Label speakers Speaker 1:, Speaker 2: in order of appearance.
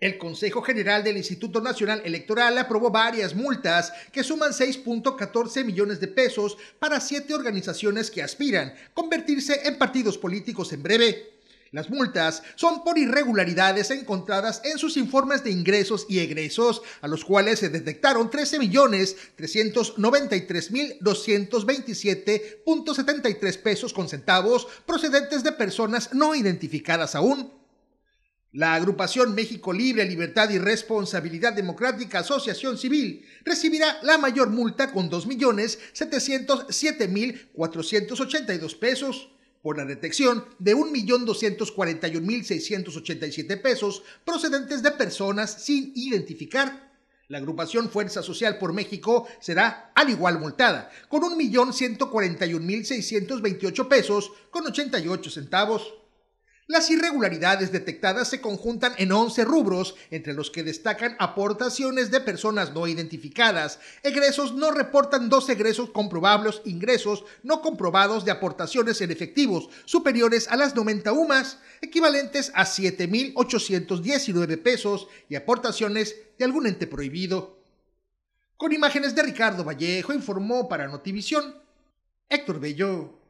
Speaker 1: El Consejo General del Instituto Nacional Electoral aprobó varias multas que suman 6.14 millones de pesos para siete organizaciones que aspiran convertirse en partidos políticos en breve. Las multas son por irregularidades encontradas en sus informes de ingresos y egresos, a los cuales se detectaron 13.393.227.73 pesos con centavos procedentes de personas no identificadas aún. La agrupación México Libre, Libertad y Responsabilidad Democrática Asociación Civil recibirá la mayor multa con 2.707.482 pesos por la detección de 1.241.687 pesos procedentes de personas sin identificar. La agrupación Fuerza Social por México será al igual multada con 1.141.628 pesos con 88 centavos. Las irregularidades detectadas se conjuntan en 11 rubros, entre los que destacan aportaciones de personas no identificadas. Egresos no reportan dos egresos comprobables, ingresos no comprobados de aportaciones en efectivos, superiores a las 90 UMAS, equivalentes a 7.819 pesos, y aportaciones de algún ente prohibido. Con imágenes de Ricardo Vallejo, informó para Notivisión Héctor Bello.